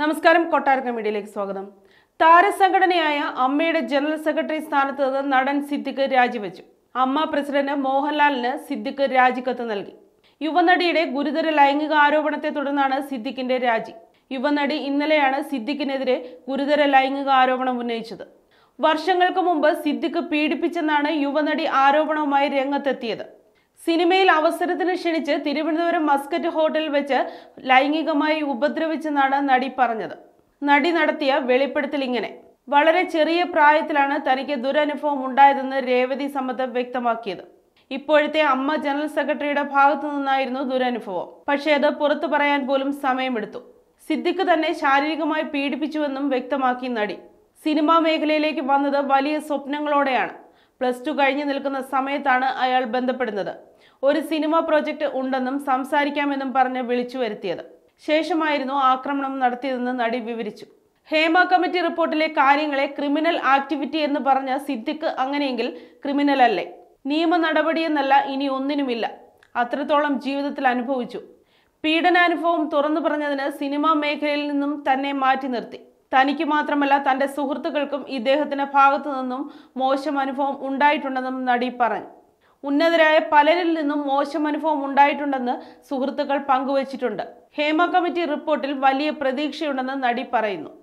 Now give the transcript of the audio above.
നമസ്കാരം കൊട്ടാര മീഡിയയിലേക്ക് സ്വാഗതം താരസംഘടനയായ അമ്മയുടെ ജനറൽ സെക്രട്ടറി സ്ഥാനത്ത് നിന്ന് നടൻ സിദ്ദിഖ് രാജിവെച്ചു അമ്മ പ്രസിഡന്റ് മോഹൻലാലിന് സിദ്ദിഖ് രാജിക്കത്ത് നൽകി യുവനടിയുടെ ഗുരുതര ലൈംഗിക ആരോപണത്തെ തുടർന്നാണ് സിദ്ദിഖിന്റെ രാജി യുവനടി ഇന്നലെയാണ് സിദ്ദിഖിനെതിരെ ഗുരുതര ലൈംഗിക ആരോപണം ഉന്നയിച്ചത് വർഷങ്ങൾക്ക് മുമ്പ് സിദ്ദിഖ് പീഡിപ്പിച്ചെന്നാണ് യുവനടി ആരോപണവുമായി രംഗത്തെത്തിയത് സിനിമയിൽ അവസരത്തിന് ക്ഷണിച്ച് തിരുവനന്തപുരം മസ്കറ്റ് ഹോട്ടലിൽ വെച്ച് ലൈംഗികമായി ഉപദ്രവിച്ചെന്നാണ് നടി പറഞ്ഞത് നടി നടത്തിയ വെളിപ്പെടുത്തൽ ഇങ്ങനെ വളരെ ചെറിയ പ്രായത്തിലാണ് തനിക്ക് ദുരനുഭവം ഉണ്ടായതെന്ന് രേവതി സമ്മത വ്യക്തമാക്കിയത് ഇപ്പോഴത്തെ അമ്മ ജനറൽ സെക്രട്ടറിയുടെ ഭാഗത്തു നിന്നായിരുന്നു ദുരനുഭവം പക്ഷേ അത് പുറത്തു പറയാൻ പോലും സമയമെടുത്തു സിദ്ദിഖ് തന്നെ ശാരീരികമായി പീഡിപ്പിച്ചുവെന്നും വ്യക്തമാക്കി നടി സിനിമാ മേഖലയിലേക്ക് വന്നത് വലിയ സ്വപ്നങ്ങളോടെയാണ് പ്ലസ് ടു കഴിഞ്ഞു നിൽക്കുന്ന സമയത്താണ് അയാൾ ബന്ധപ്പെടുന്നത് ഒരു സിനിമ പ്രോജക്റ്റ് ഉണ്ടെന്നും സംസാരിക്കാമെന്നും പറഞ്ഞ് വിളിച്ചു വരുത്തിയത് ശേഷമായിരുന്നു ആക്രമണം നടത്തിയതെന്ന് നടി വിവരിച്ചു ഹേമ കമ്മിറ്റി റിപ്പോർട്ടിലെ കാര്യങ്ങളെ ക്രിമിനൽ ആക്ടിവിറ്റി എന്ന് പറഞ്ഞ സിദ്ദിഖ് അങ്ങനെയെങ്കിൽ ക്രിമിനൽ അല്ലേ നിയമ നടപടിയെന്നല്ല ഇനി ഒന്നിനുമില്ല അത്രത്തോളം ജീവിതത്തിൽ അനുഭവിച്ചു പീഡനാനുഭവം തുറന്നു പറഞ്ഞതിന് സിനിമാ മേഖലയിൽ നിന്നും തന്നെ മാറ്റി നിർത്തി തനിക്ക് മാത്രമല്ല തന്റെ സുഹൃത്തുക്കൾക്കും ഇദ്ദേഹത്തിൻ്റെ ഭാഗത്തു നിന്നും മോശം അനുഭവം ഉണ്ടായിട്ടുണ്ടെന്നും നടി പറഞ്ഞു ഉന്നതരായ പലരിൽ നിന്നും മോശം അനുഭവം ഉണ്ടായിട്ടുണ്ടെന്ന് സുഹൃത്തുക്കൾ പങ്കുവച്ചിട്ടുണ്ട് ഹേമ കമ്മിറ്റി റിപ്പോർട്ടിൽ വലിയ പ്രതീക്ഷയുണ്ടെന്ന് നടി പറയുന്നു